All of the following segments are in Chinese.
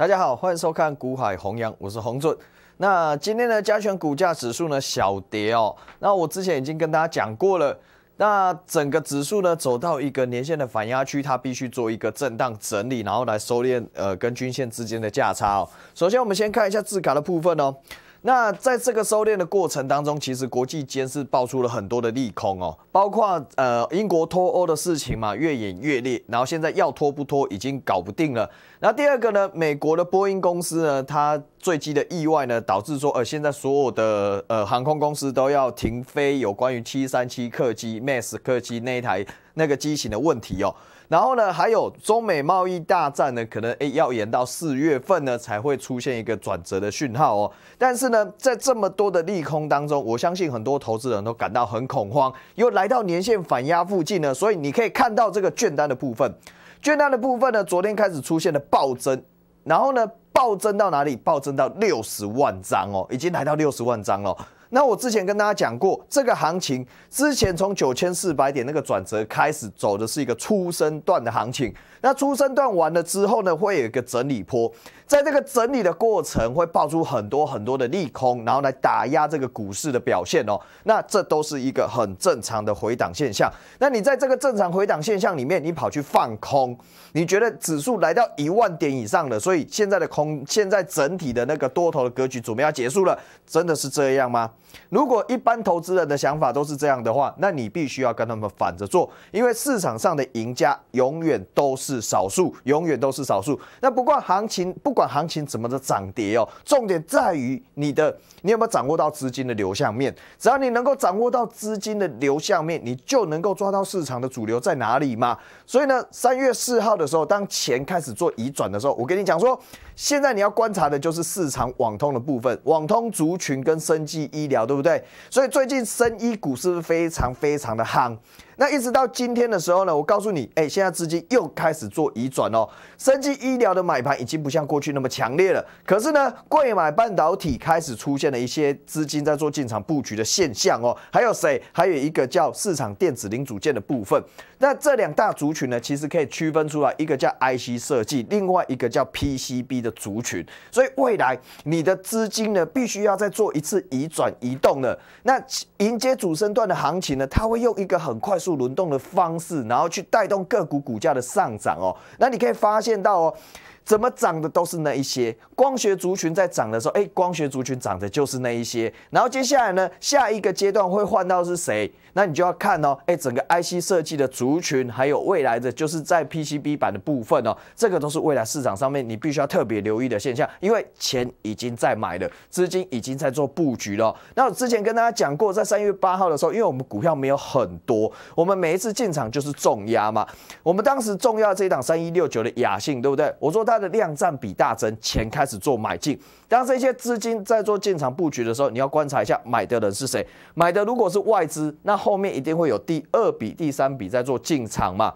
大家好，欢迎收看《股海弘扬》，我是洪准。那今天的加权股价指数呢，小跌哦。那我之前已经跟大家讲过了，那整个指数呢走到一个年线的反压区，它必须做一个震荡整理，然后来收敛呃跟均线之间的价差。首先，我们先看一下字卡的部分哦。那在这个收敛的过程当中，其实国际间是爆出了很多的利空哦，包括呃英国脱欧的事情嘛，越演越烈，然后现在要脱不脱已经搞不定了。然第二个呢，美国的波音公司呢，它坠机的意外呢，导致说呃现在所有的呃航空公司都要停飞有关于七三七客机、max 客机那一台那个机型的问题哦。然后呢，还有中美贸易大战呢，可能诶要延到四月份呢才会出现一个转折的讯号哦。但是呢，在这么多的利空当中，我相信很多投资人都感到很恐慌，因来到年线反压附近呢，所以你可以看到这个券单的部分，券单的部分呢，昨天开始出现了暴增，然后呢，暴增到哪里？暴增到六十万张哦，已经来到六十万张了。那我之前跟大家讲过，这个行情之前从九千四百点那个转折开始走的是一个初升段的行情。那初升段完了之后呢，会有一个整理坡，在这个整理的过程会爆出很多很多的利空，然后来打压这个股市的表现哦。那这都是一个很正常的回档现象。那你在这个正常回档现象里面，你跑去放空，你觉得指数来到一万点以上的，所以现在的空，现在整体的那个多头的格局准备要结束了，真的是这样吗？如果一般投资人的想法都是这样的话，那你必须要跟他们反着做，因为市场上的赢家永远都是少数，永远都是少数。那不管行情，不管行情怎么的涨跌哦，重点在于你的，你有没有掌握到资金的流向面？只要你能够掌握到资金的流向面，你就能够抓到市场的主流在哪里嘛。所以呢，三月四号的时候，当钱开始做移转的时候，我跟你讲说，现在你要观察的就是市场网通的部分，网通族群跟生技一。对不对？所以最近深一股是不是非常非常的夯？那一直到今天的时候呢，我告诉你，哎，现在资金又开始做移转哦，生技医疗的买盘已经不像过去那么强烈了。可是呢，贵买半导体开始出现了一些资金在做进场布局的现象哦。还有谁？还有一个叫市场电子零组件的部分。那这两大族群呢，其实可以区分出来，一个叫 IC 设计，另外一个叫 PCB 的族群。所以未来你的资金呢，必须要再做一次移转移动了。那迎接主升段的行情呢，它会用一个很快速。轮动的方式，然后去带动个股股价的上涨哦。那你可以发现到哦。怎么涨的都是那一些光学族群在涨的时候，哎，光学族群涨的就是那一些。然后接下来呢，下一个阶段会换到是谁？那你就要看哦，哎，整个 IC 设计的族群，还有未来的，就是在 PCB 版的部分哦，这个都是未来市场上面你必须要特别留意的现象，因为钱已经在买了，资金已经在做布局了。那我之前跟大家讲过，在三月八号的时候，因为我们股票没有很多，我们每一次进场就是重压嘛。我们当时重压这一档三一六九的雅信，对不对？我说。它的量占比大增，钱开始做买进。当这些资金在做进场布局的时候，你要观察一下买的人是谁。买的如果是外资，那后面一定会有第二笔、第三笔在做进场嘛。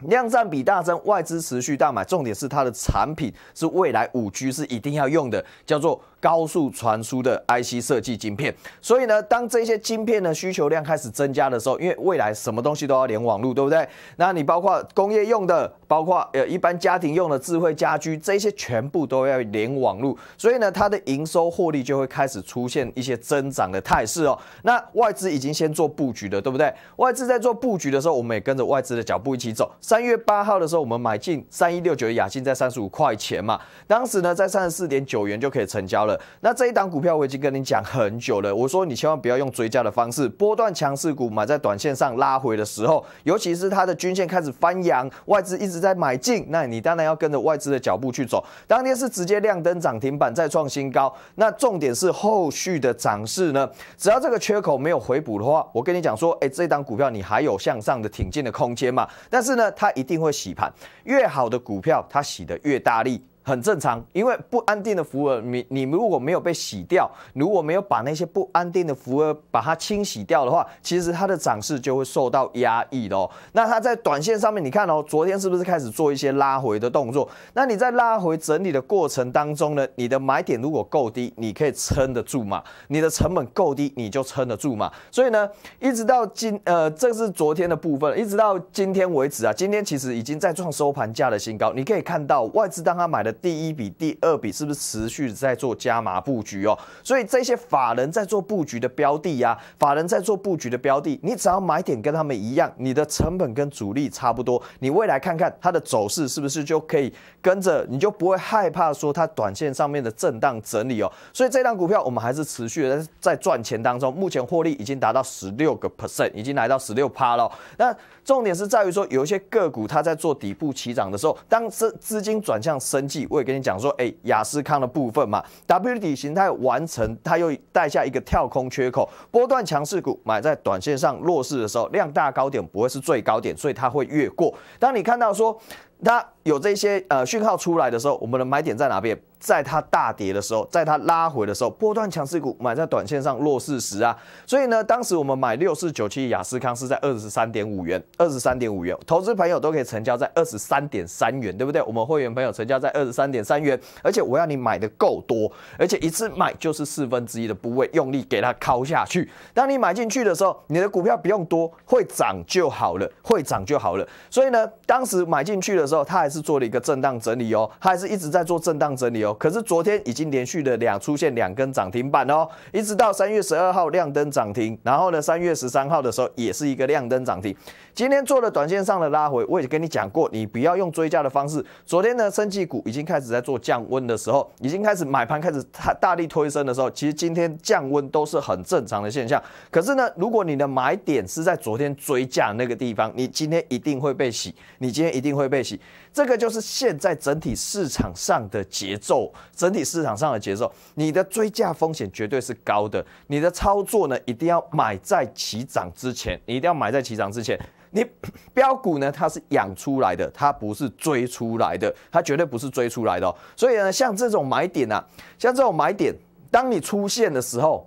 量占比大增，外资持续大买，重点是它的产品是未来五 G 是一定要用的，叫做。高速传输的 IC 设计晶片，所以呢，当这些晶片的需求量开始增加的时候，因为未来什么东西都要连网络，对不对？那你包括工业用的，包括呃一般家庭用的智慧家居，这些全部都要连网络，所以呢，它的营收获利就会开始出现一些增长的态势哦。那外资已经先做布局的，对不对？外资在做布局的时候，我们也跟着外资的脚步一起走。三月八号的时候，我们买进三一六九雅信在三十五块钱嘛，当时呢在三十四点九元就可以成交了。那这一档股票我已经跟你讲很久了，我说你千万不要用追加的方式，波段强势股买在短线上拉回的时候，尤其是它的均线开始翻扬，外资一直在买进，那你当然要跟着外资的脚步去走。当天是直接亮灯涨停板再创新高，那重点是后续的涨势呢？只要这个缺口没有回补的话，我跟你讲说，哎，这一档股票你还有向上的挺进的空间嘛？但是呢，它一定会洗盘，越好的股票它洗得越大力。很正常，因为不安定的福尔，你你如果没有被洗掉，如果没有把那些不安定的福尔把它清洗掉的话，其实它的涨势就会受到压抑的。那它在短线上面，你看哦，昨天是不是开始做一些拉回的动作？那你在拉回整理的过程当中呢，你的买点如果够低，你可以撑得住嘛；你的成本够低，你就撑得住嘛。所以呢，一直到今呃，这是昨天的部分，一直到今天为止啊，今天其实已经在创收盘价的新高。你可以看到外资当他买的。第一笔、第二笔是不是持续在做加码布局哦？所以这些法人在做布局的标的呀，法人在做布局的标的，你只要买点跟他们一样，你的成本跟主力差不多，你未来看看它的走势是不是就可以跟着，你就不会害怕说它短线上面的震荡整理哦。所以这档股票我们还是持续的在赚钱当中，目前获利已经达到十六个 percent，已经来到十六趴了。那重点是在于说，有一些个股它在做底部起涨的时候，当资资金转向升绩。我也跟你讲说，哎，雅斯康的部分嘛，W 底形态完成，它又带下一个跳空缺口，波段强势股买在短线上弱势的时候，量大高点不会是最高点，所以它会越过。当你看到说它。有这些呃讯号出来的时候，我们的买点在哪边？在它大跌的时候，在它拉回的时候，波段强势股买在短线上弱势时啊。所以呢，当时我们买六四九七雅斯康是在二十三点五元，二十三点五元，投资朋友都可以成交在二十三点三元，对不对？我们会员朋友成交在二十三点三元，而且我要你买的够多，而且一次买就是四分之一的部位，用力给它敲下去。当你买进去的时候，你的股票不用多，会涨就好了，会涨就好了。所以呢，当时买进去的时候，它还。是做了一个震荡整理哦，它是一直在做震荡整理哦。可是昨天已经连续的两出现两根涨停板哦，一直到三月十二号亮灯涨停，然后呢三月十三号的时候也是一个亮灯涨停。今天做了短线上的拉回，我也跟你讲过，你不要用追加的方式。昨天呢，升气股已经开始在做降温的时候，已经开始买盘开始大力推升的时候，其实今天降温都是很正常的现象。可是呢，如果你的买点是在昨天追加那个地方，你今天一定会被洗，你今天一定会被洗。这这个就是现在整体市场上的节奏，整体市场上的节奏，你的追价风险绝对是高的。你的操作呢，一定要买在起涨之前，你一定要买在起涨之前。你 标股呢，它是养出来的，它不是追出来的，它绝对不是追出来的。所以呢，像这种买点啊，像这种买点，当你出现的时候，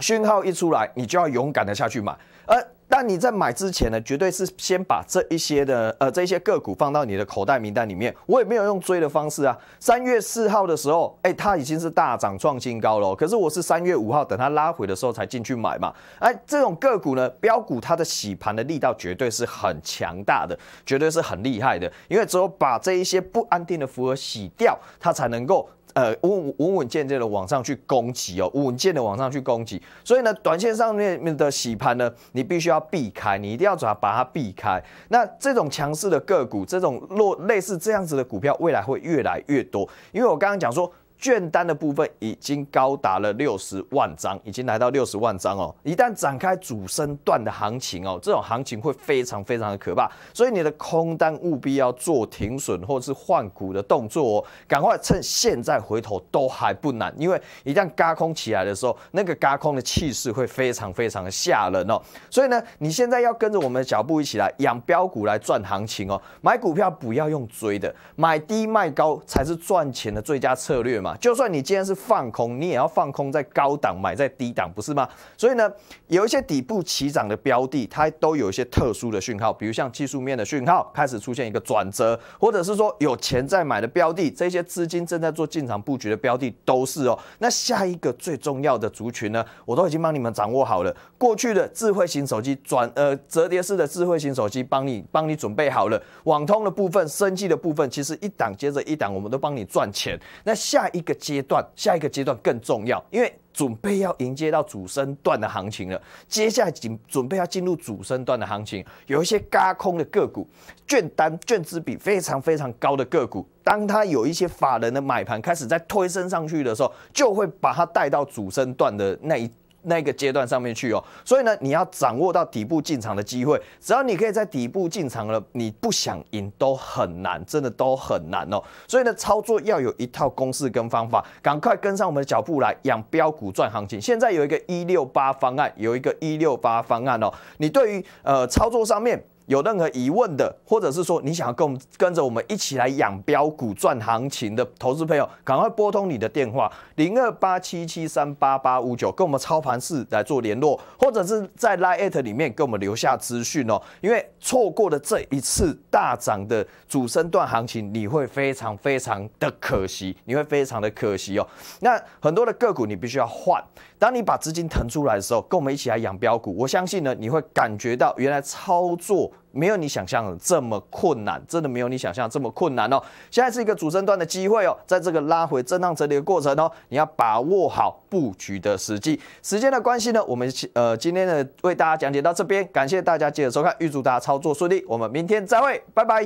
讯号一出来，你就要勇敢的下去买。而那你在买之前呢，绝对是先把这一些的呃这一些个股放到你的口袋名单里面。我也没有用追的方式啊。三月四号的时候，哎，它已经是大涨创新高了。可是我是三月五号等它拉回的时候才进去买嘛。哎，这种个股呢，标股它的洗盘的力道绝对是很强大的，绝对是很厉害的。因为只有把这一些不安定的符合洗掉，它才能够。呃，稳稳稳健渐的往上去攻击哦，稳健的往上去攻击。所以呢，短线上面面的洗盘呢，你必须要避开，你一定要把把它避开。那这种强势的个股，这种落类似这样子的股票，未来会越来越多。因为我刚刚讲说。券单的部分已经高达了六十万张，已经来到六十万张哦。一旦展开主升段的行情哦，这种行情会非常非常的可怕，所以你的空单务必要做停损或是换股的动作哦。赶快趁现在回头都还不难，因为一旦嘎空起来的时候，那个嘎空的气势会非常非常的吓人哦。所以呢，你现在要跟着我们的脚步一起来养标股来赚行情哦。买股票不要用追的，买低卖高才是赚钱的最佳策略嘛。就算你既然是放空，你也要放空在高档买，在低档不是吗？所以呢，有一些底部起涨的标的，它都有一些特殊的讯号，比如像技术面的讯号开始出现一个转折，或者是说有钱在买的标的，这些资金正在做进场布局的标的都是哦。那下一个最重要的族群呢，我都已经帮你们掌握好了。过去的智慧型手机转呃折叠式的智慧型手机，帮你帮你准备好了。网通的部分、升级的部分，其实一档接着一档，我们都帮你赚钱。那下一。一个阶段，下一个阶段更重要，因为准备要迎接到主升段的行情了。接下来准准备要进入主升段的行情，有一些嘎空的个股、券单、卷资比非常非常高的个股，当它有一些法人的买盘开始在推升上去的时候，就会把它带到主升段的那一。那个阶段上面去哦，所以呢，你要掌握到底部进场的机会，只要你可以在底部进场了，你不想赢都很难，真的都很难哦。所以呢，操作要有一套公式跟方法，赶快跟上我们的脚步来养标股赚行情。现在有一个一六八方案，有一个一六八方案哦。你对于呃操作上面。有任何疑问的，或者是说你想跟我们跟着我们一起来养标股赚行情的投资朋友，赶快拨通你的电话零二八七七三八八五九，跟我们操盘室来做联络，或者是在 Line at 里面跟我们留下资讯哦。因为错过了这一次大涨的主升段行情，你会非常非常的可惜，你会非常的可惜哦。那很多的个股你必须要换。当你把资金腾出来的时候，跟我们一起来养标股，我相信呢，你会感觉到原来操作没有你想象的这么困难，真的没有你想象这么困难哦。现在是一个主升段的机会哦，在这个拉回震荡整理的过程哦，你要把握好布局的时机。时间的关系呢，我们呃今天的为大家讲解到这边，感谢大家记得收看，预祝大家操作顺利，我们明天再会，拜拜。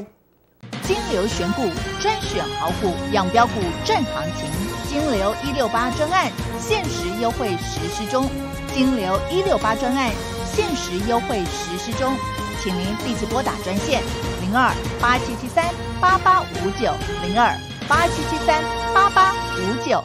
金牛选股，专选好股，养标股，正行情。金流一六八专案限时优惠实施中，金流一六八专案限时优惠实施中，请您立即拨打专线零二八七七三八八五九零二八七七三八八五九。